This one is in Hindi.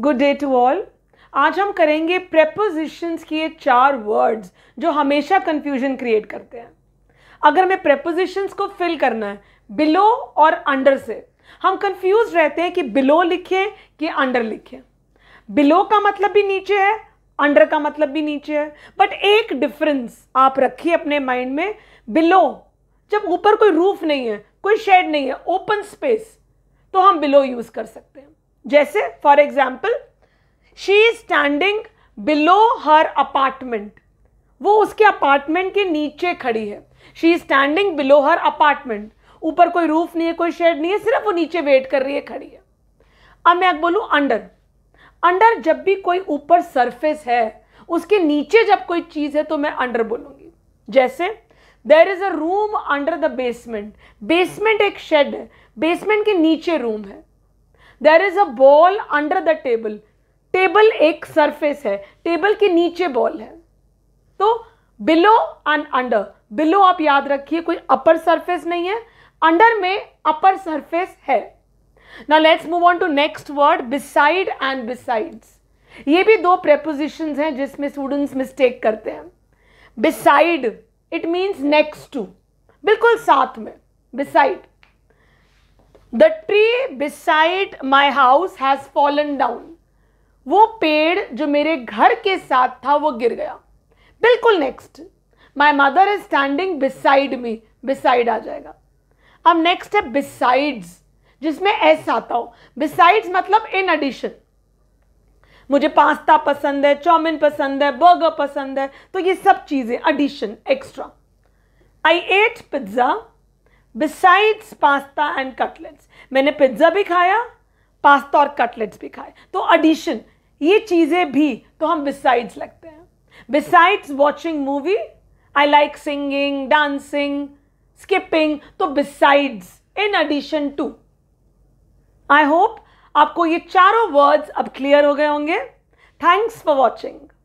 गुड डे टू ऑल आज हम करेंगे प्रेपोजिशंस की ये चार वर्ड्स जो हमेशा कंफ्यूजन क्रिएट करते हैं अगर हमें प्रेपोजिशंस को फिल करना है बिलो और अंडर से हम कंफ्यूज रहते हैं कि बिलो लिखें कि अंडर लिखें बिलो का मतलब भी नीचे है अंडर का मतलब भी नीचे है बट एक डिफरेंस आप रखिए अपने माइंड में बिलो जब ऊपर कोई रूफ नहीं है कोई शेड नहीं है ओपन स्पेस तो हम बिलो यूज़ कर सकते हैं जैसे for example she is standing below her apartment वो उसके अपार्टमेंट के नीचे खड़ी है she is standing below her apartment ऊपर कोई रूफ नहीं है कोई शेड नहीं है सिर्फ वो नीचे वेट कर रही है खड़ी है अब मैं बोलूँ अंडर अंडर जब भी कोई ऊपर सरफेस है उसके नीचे जब कोई चीज़ है तो मैं अंडर बोलूँगी जैसे there is a room under the basement basement एक शेड है बेसमेंट के नीचे रूम है there is a ball under the table table एक सरफेस है टेबल के नीचे बॉल है तो बिलो एंड अंडर बिलो आप याद रखिए कोई अपर सरफेस नहीं है अंडर में अपर सरफेस है ना let's move on to next word beside and besides ये भी दो प्रेपोजिशन हैं जिसमें स्टूडेंट्स मिस्टेक करते हैं beside it means next to बिल्कुल साथ में beside the tree beside my house has fallen down वो पेड़ जो मेरे घर के साथ था वो गिर गया बिल्कुल next my mother is standing beside me beside आ जाएगा अब नेक्स्ट है बिसाइड्स जिसमें एस आता हो बिसाइड्स मतलब इन एडिशन मुझे पास्ता पसंद है चौमिन पसंद है बर्गर पसंद है तो ये सब चीज़ें addition extra I ate pizza besides pasta and cutlets मैंने पिज्ज़ा भी खाया पास्ता और कटलेट्स भी खाए तो एडिशन ये चीज़ें भी तो हम बिसाइड्स लगते हैं besides watching movie I like singing dancing skipping तो besides in addition to I hope आपको ये चारों वर्ड्स अब क्लियर हो गए होंगे थैंक्स फॉर वॉचिंग